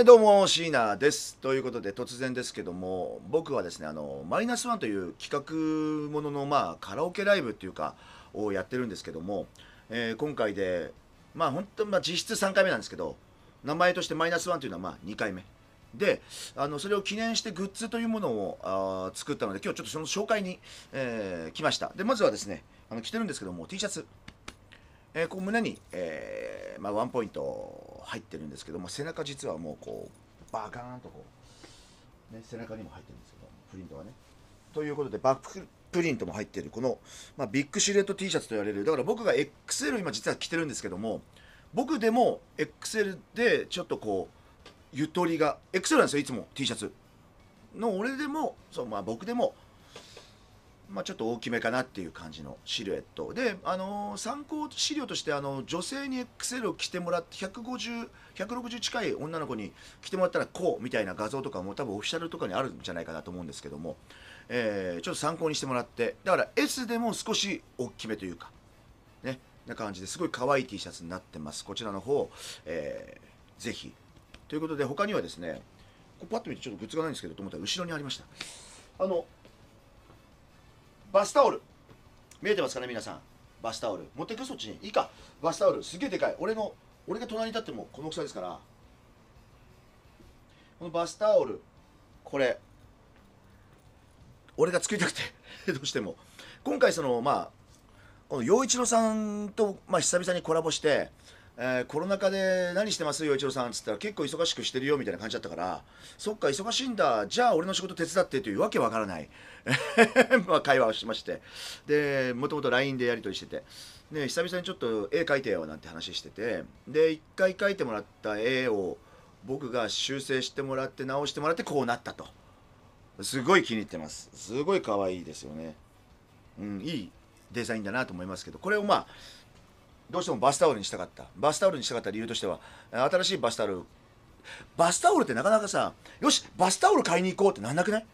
ー、どうも椎名です。ということで突然ですけども僕はですねあのマイナスワンという企画ものの、まあ、カラオケライブっていうかをやってるんですけども、えー、今回でまあ本当まあ実質3回目なんですけど名前としてマイナスワンというのはまあ2回目であのそれを記念してグッズというものをあ作ったので今日ちょっとその紹介に、えー、来ましたでまずはですねあの着てるんですけども T シャツ、えー、こう胸に、えーまあ、ワンポイント入ってるんですけども背中実はもうこうバカーンとこう、ね、背中にも入ってるんですけどプリントがね。ということでバックプリントも入ってるこの、まあ、ビッグシルエット T シャツと言われるだから僕が XL 今実は着てるんですけども僕でも XL でちょっとこうゆとりが XL なんですよいつも T シャツの俺でもそう、まあ、僕でもまあ、ちょっと大きめかなっていう感じのシルエットで、あの参考資料としてあの女性に XL を着てもらって150160近い女の子に着てもらったらこうみたいな画像とかも多分オフィシャルとかにあるんじゃないかなと思うんですけども、えー、ちょっと参考にしてもらってだから S でも少し大きめというかねな感じですごい可愛い T シャツになってますこちらの方、えー、ぜひということで他にはですねこうパッと見てちょっとグッズがないんですけどと思ったら後ろにありましたあのバスタオル見えてますかね皆さんバスタオル持っていくそっちにいいかバスタオルすげえでかい俺の俺が隣に立ってもこの大きさですからこのバスタオルこれ俺が作りたくて どうしても今回そのまあこの陽一郎さんと、まあ、久々にコラボしてえー、コロナ禍で何してますよ、一郎さんっつったら結構忙しくしてるよみたいな感じだったから、そっか、忙しいんだ、じゃあ俺の仕事手伝ってというわけわからない まあ会話をしまして、で、もともと LINE でやり取りしてて、ね、久々にちょっと絵描いてよなんて話してて、で、一回描いてもらった絵を僕が修正してもらって直してもらってこうなったと。すごい気に入ってます。すごい可愛いですよね。うん、いいデザインだなと思いますけど、これをまあ、どうしてもバスタオルにしたかったバスタオルにしたかった理由としては新しいバスタオルバスタオルってなかなかさよしバスタオル買いに行こうってなんなくない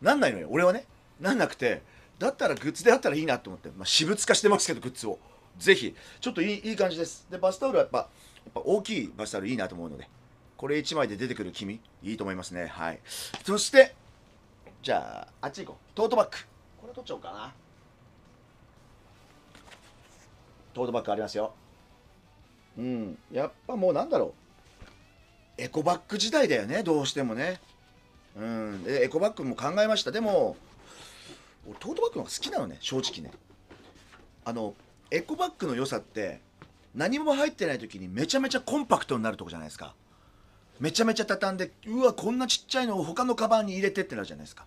なんないのよ俺はねなんなくてだったらグッズであったらいいなと思って、まあ、私物化してますけどグッズをぜひちょっといいいい感じですでバスタオルはやっぱやっぱ大きいバスタオルいいなと思うのでこれ1枚で出てくる君いいと思いますねはいそしてじゃああっち行こうトートバッグこれ取っちゃおうかなトートバッグありますよ。うん、やっぱもうなんだろう。エコバッグ時代だよね、どうしてもね。うん、でエコバッグも考えました。でも、俺トートバッグの方が好きなのね、正直ね。あの、エコバッグの良さって、何も入ってない時にめちゃめちゃコンパクトになるとこじゃないですか。めちゃめちゃ畳んで、うわ、こんなちっちゃいのを他のカバンに入れてってなるじゃないですか。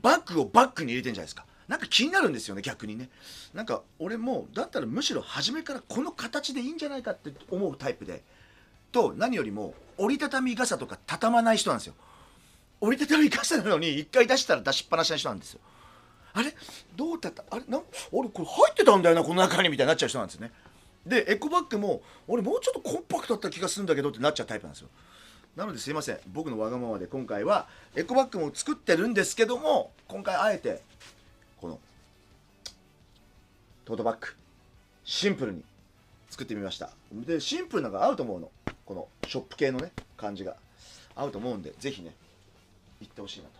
バッグをバッグに入れてんじゃないですか。なんか気になるんですよね逆にねなんか俺もだったらむしろ初めからこの形でいいんじゃないかって思うタイプでと何よりも折りたたみ傘とか畳まない人なんですよ折りたたみ傘なのに一回出したら出しっぱなしな人なんですよあれどうたたあれな俺これ入ってたんだよなこの中にみたいになっちゃう人なんですよねでエコバッグも俺もうちょっとコンパクトだった気がするんだけどってなっちゃうタイプなんですよなのですいません僕のわがままで今回はエコバッグも作ってるんですけども今回あえてトートバッグシンプルに作ってみましたでシンプルなんか合うと思うのこのショップ系のね感じが合うと思うんでぜひね行ってほしいなと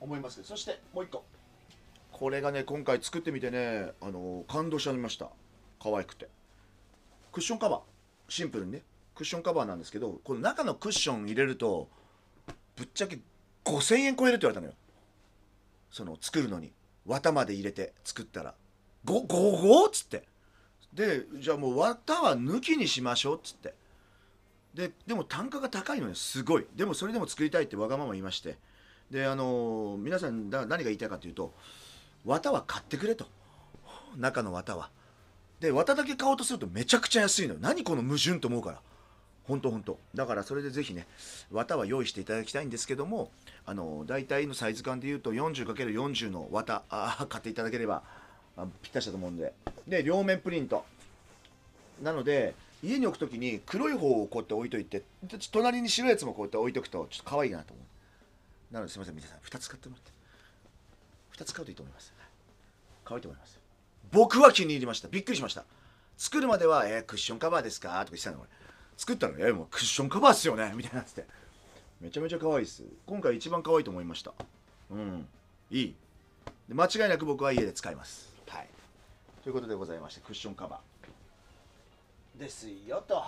思いますけどそしてもう一個これがね今回作ってみてねあの感動しちゃいました可愛くてクッションカバーシンプルにねクッションカバーなんですけどこの中のクッション入れるとぶっちゃけ5000円超えるって言われたのよその作るのに綿まで入れて作ったらごごごっつってでじゃあもう綿は抜きにしましょうっつってででも単価が高いのよすごいでもそれでも作りたいってわがまま言いましてであのー、皆さんだ何が言いたいかというと綿は買ってくれと中の綿はで綿だけ買おうとするとめちゃくちゃ安いの何この矛盾と思うから本当本当だからそれでぜひね綿は用意していただきたいんですけどもあのー、大体のサイズ感でいうと 40×40 の綿あ買っていただければあぴったしだと思うんでで両面プリントなので家に置くときに黒い方をこうやって置いといて隣に白いやつもこうやって置いとくとちょっと可愛いなと思うなのですみません皆さん2つ買ってもらって2つ買うといいと思います可愛いと思います僕は気に入りましたびっくりしました作るまでは「えー、クッションカバーですか?」とか言ってたの俺作ったの「えー、もうクッションカバーっすよね」みたいなってめちゃめちゃ可愛いっす今回一番可愛いと思いましたうんいいで間違いなく僕は家で使いますはいということでございましてクッションカバーですよと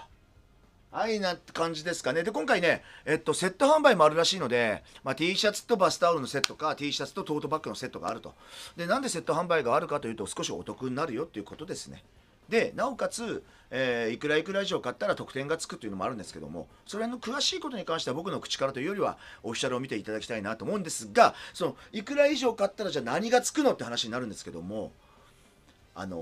はいな感じですかねで今回ねえっとセット販売もあるらしいので、まあ、T シャツとバスタオルのセットか T シャツとトートバッグのセットがあるとでなんでセット販売があるかというと少しお得になるよっていうことですねでなおかつ、えー、いくらいくら以上買ったら得点がつくというのもあるんですけどもそれの詳しいことに関しては僕の口からというよりはオフィシャルを見ていただきたいなと思うんですがそのいくら以上買ったらじゃあ何がつくのって話になるんですけどもあの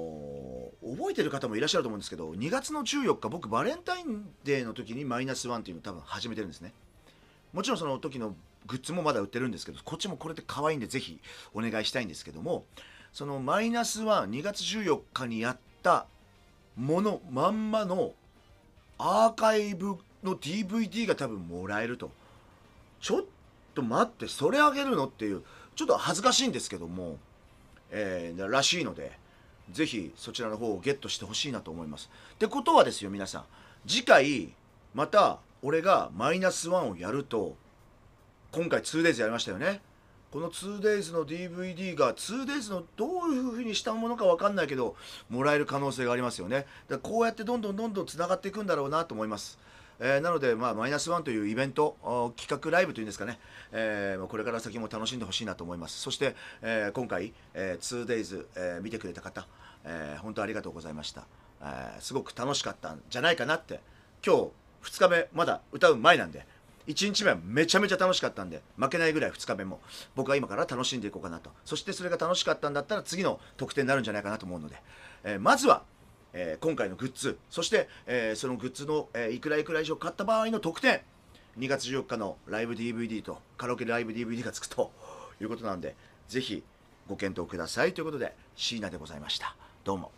ー、覚えてる方もいらっしゃると思うんですけど2月の14日僕バレンタインデーの時にマイナスワンっていうの多分始めてるんですねもちろんその時のグッズもまだ売ってるんですけどこっちもこれって可愛いんでぜひお願いしたいんですけどもそのマイナスワン2月14日にやったものまんまのアーカイブの DVD が多分もらえるとちょっと待ってそれあげるのっていうちょっと恥ずかしいんですけども、えー、らしいのでぜひそちらの方をゲットしてほしいなと思います。ってことはですよ、皆さん。次回、また俺がマイナス1をやると、今回 2days やりましたよね。この 2days の DVD が 2days のどういうふうにしたものか分かんないけど、もらえる可能性がありますよね。だからこうやってどんどんどんどんつながっていくんだろうなと思います。えー、なので、まあ、マイナスワンというイベント、企画ライブというんですかね、えー、これから先も楽しんでほしいなと思います。そして、えー、今回、えー、2days、えー、見てくれた方、えー、本当ありがとうございました、えー。すごく楽しかったんじゃないかなって、今日2日目、まだ歌う前なんで、1日目はめちゃめちゃ楽しかったんで負けないぐらい2日目も僕は今から楽しんでいこうかなとそしてそれが楽しかったんだったら次の得点になるんじゃないかなと思うので、えー、まずはえー、今回のグッズそして、えー、そのグッズの、えー、いくらいくら以上買った場合の特典2月14日のライブ DVD とカラオケライブ DVD がつくということなんでぜひご検討くださいということで椎名でございましたどうも。